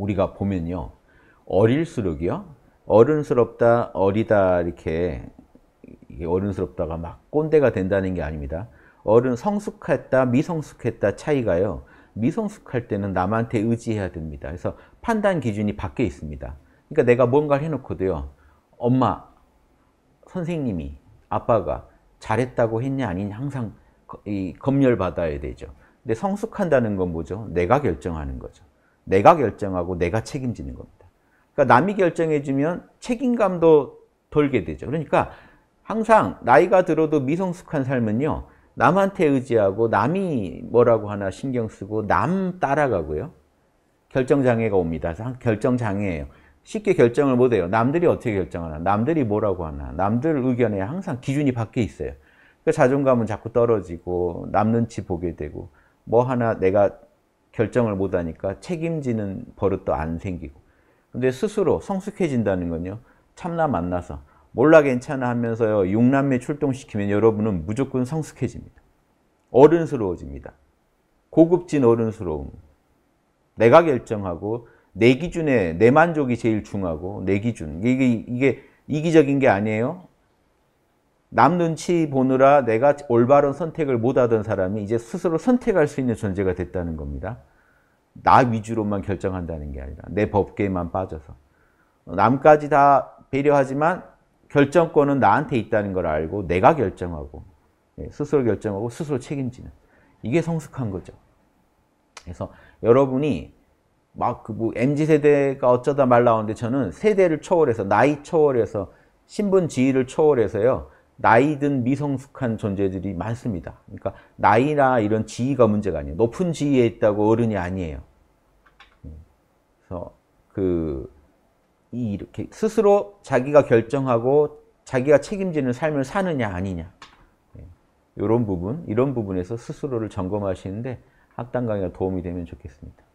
우리가 보면요. 어릴수록이요. 어른스럽다, 어리다 이렇게 어른스럽다가 막 꼰대가 된다는 게 아닙니다. 어른 성숙했다, 미성숙했다 차이가요. 미성숙할 때는 남한테 의지해야 됩니다. 그래서 판단 기준이 밖에 있습니다. 그러니까 내가 뭔가를 해놓고도요. 엄마, 선생님이, 아빠가 잘했다고 했냐 아니냐 항상 검열 받아야 되죠. 근데 성숙한다는 건 뭐죠? 내가 결정하는 거죠. 내가 결정하고 내가 책임지는 겁니다. 그러니까 남이 결정해주면 책임감도 돌게 되죠. 그러니까 항상 나이가 들어도 미성숙한 삶은요. 남한테 의지하고 남이 뭐라고 하나 신경 쓰고 남 따라가고요. 결정장애가 옵니다. 결정장애예요. 쉽게 결정을 못해요. 남들이 어떻게 결정하나, 남들이 뭐라고 하나, 남들 의견에 항상 기준이 밖에 있어요. 그 자존감은 자꾸 떨어지고 남눈치 보게 되고 뭐 하나 내가 결정을 못하니까 책임지는 버릇도 안 생기고 근데 스스로 성숙해진다는 건요 참나 만나서 몰라 괜찮아 하면서요 육남매 출동시키면 여러분은 무조건 성숙해집니다 어른스러워집니다 고급진 어른스러움 내가 결정하고 내 기준에 내 만족이 제일 중하고 요내 기준 이게 이게 이기적인 게 아니에요 남 눈치 보느라 내가 올바른 선택을 못하던 사람이 이제 스스로 선택할 수 있는 존재가 됐다는 겁니다. 나 위주로만 결정한다는 게 아니라 내 법계에만 빠져서 남까지 다 배려하지만 결정권은 나한테 있다는 걸 알고 내가 결정하고 예, 스스로 결정하고 스스로 책임지는 이게 성숙한 거죠. 그래서 여러분이 막 그뭐 mz 세대가 어쩌다 말 나오는데 저는 세대를 초월해서 나이 초월해서 신분 지위를 초월해서요 나이든 미성숙한 존재들이 많습니다. 그러니까 나이나 이런 지위가 문제가 아니에요. 높은 지위에 있다고 어른이 아니에요. 음. 그래서 그 이렇게 스스로 자기가 결정하고 자기가 책임지는 삶을 사느냐 아니냐 이런 예. 부분, 이런 부분에서 스스로를 점검하시는데 학당 강의가 도움이 되면 좋겠습니다.